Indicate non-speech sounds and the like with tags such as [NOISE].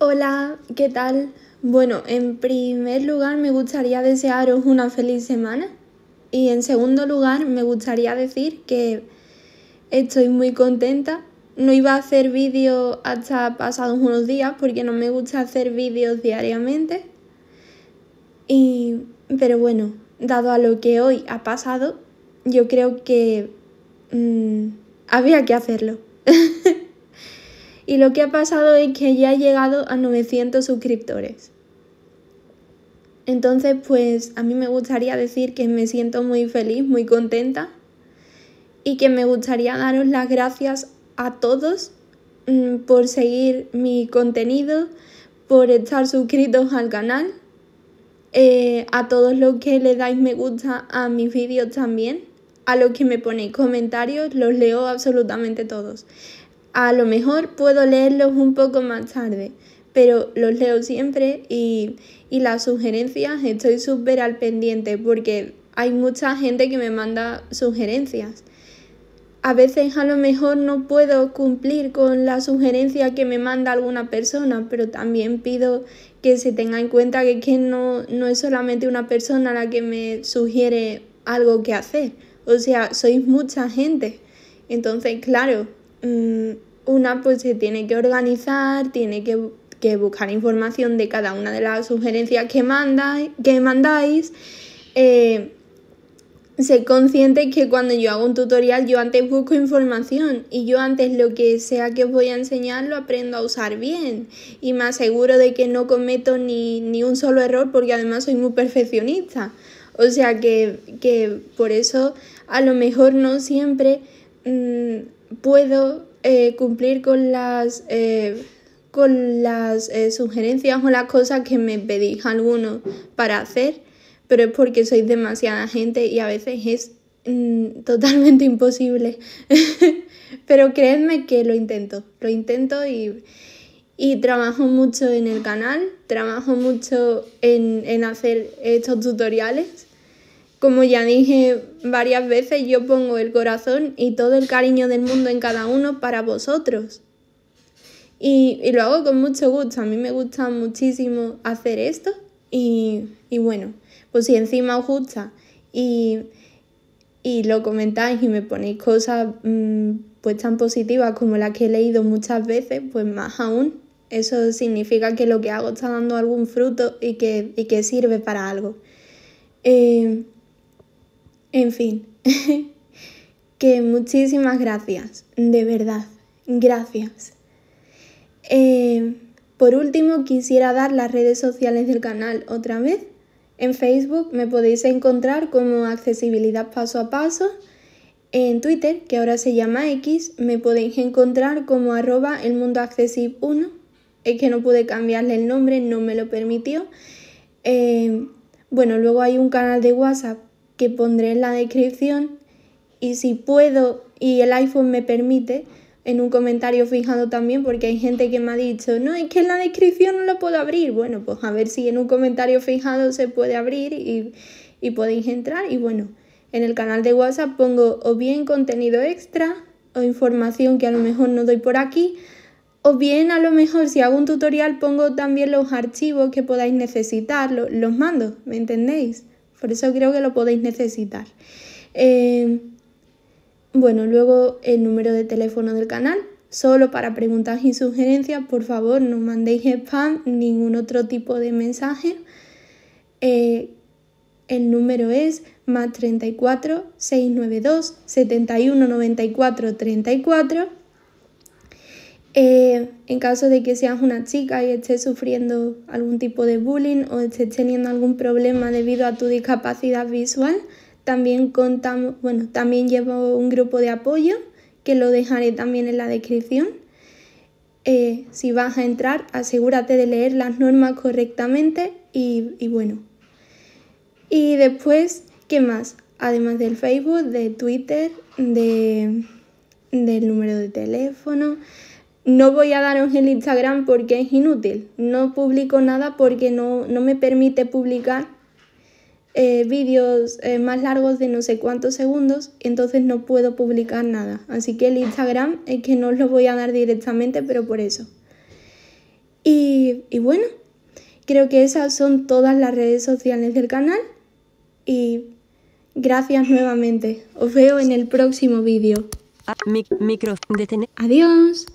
Hola, ¿qué tal? Bueno, en primer lugar me gustaría desearos una feliz semana y en segundo lugar me gustaría decir que estoy muy contenta. No iba a hacer vídeos hasta pasados unos días porque no me gusta hacer vídeos diariamente. Y, pero bueno, dado a lo que hoy ha pasado, yo creo que mm, había que hacerlo. [LAUGHS] y lo que ha pasado es que ya he llegado a 900 suscriptores. Entonces, pues a mí me gustaría decir que me siento muy feliz, muy contenta y que me gustaría daros las gracias a todos mm, por seguir mi contenido, por estar suscritos al canal, eh, a todos los que le dais me gusta a mis vídeos también, a los que me ponéis comentarios, los leo absolutamente todos. A lo mejor puedo leerlos un poco más tarde, pero los leo siempre y, las sugerencias estoy súper al pendiente porque hay mucha gente que me manda sugerencias. A veces a lo mejor no puedo cumplir con la sugerencia que me manda alguna persona, pero también pido que se tenga en cuenta que, no, no es solamente una persona la que me sugiere algo que hacer. O sea, sois mucha gente. Entonces, claro, Mm, una pues se tiene que organizar, tiene que, buscar información de cada una de las sugerencias que, manda, que mandáis. Eh, consciente que cuando yo hago un tutorial yo antes busco información y yo antes lo que sea que os voy a enseñar lo aprendo a usar bien y me aseguro de que no cometo ni, un solo error porque además soy muy perfeccionista. O sea que, que por eso a lo mejor no siempre mm, puedo eh, cumplir con las, eh, con las eh, sugerencias o las cosas que me pedís algunos para hacer, pero es porque sois demasiada gente y a veces es mm, totalmente imposible. [LAUGHS] pero creedme que lo intento, lo intento y, y trabajo mucho en el canal, trabajo mucho en, en hacer estos tutoriales como ya dije varias veces, yo pongo el corazón y todo el cariño del mundo en cada uno para vosotros. Y, y lo hago con mucho gusto, a mí me gusta muchísimo hacer esto y, bueno, pues si encima os gusta y, lo comentáis y me ponéis cosas mm, pues tan positivas como las que he leído muchas veces, pues más aún. Eso significa que lo que hago está dando algún fruto y que, y que sirve para algo. Eh, en fin, [LAUGHS] que muchísimas gracias, de verdad, gracias. Eh, por último, quisiera dar las redes sociales del canal otra vez. En Facebook me podéis encontrar como accesibilidad paso a paso. En Twitter, que ahora se llama X, me podéis encontrar como arroba el mundo 1. Es que no pude cambiarle el nombre, no me lo permitió. Eh, bueno, luego hay un canal de WhatsApp que pondré en la descripción y si puedo y el iPhone me permite, en un comentario fijado también, porque hay gente que me ha dicho, no, es que en la descripción no lo puedo abrir. Bueno, pues a ver si en un comentario fijado se puede abrir y, podéis entrar. Y bueno, en el canal de WhatsApp pongo o bien contenido extra o información que a lo mejor no doy por aquí, o bien a lo mejor si hago un tutorial pongo también los archivos que podáis necesitar, los mando, ¿me entendéis? Por eso creo que lo podéis necesitar. Em, bueno, luego el número de teléfono del canal. Solo para preguntas y sugerencias, por favor, no mandéis spam, ningún otro tipo de mensaje. Eh, el número es más 34 692 94 34 eh, en caso de que seas una chica y estés sufriendo algún tipo de bullying o estés teniendo algún problema debido a tu discapacidad visual, también bueno, también llevo un grupo de apoyo que lo dejaré también en la descripción. Eh, si vas a entrar, asegúrate de leer las normas correctamente y, bueno. Y después, ¿qué más? Además del Facebook, de Twitter, del número de teléfono, no voy a daros el Instagram porque es inútil. No publico nada porque no, no me permite publicar eh, vídeos eh, más largos de no sé cuántos segundos, entonces no puedo publicar nada. Así que el Instagram es que no os lo voy a dar directamente, pero por eso. Y, bueno, creo que esas son todas las redes sociales del canal. Y gracias nuevamente. Os veo en el próximo vídeo. Micro, Adiós.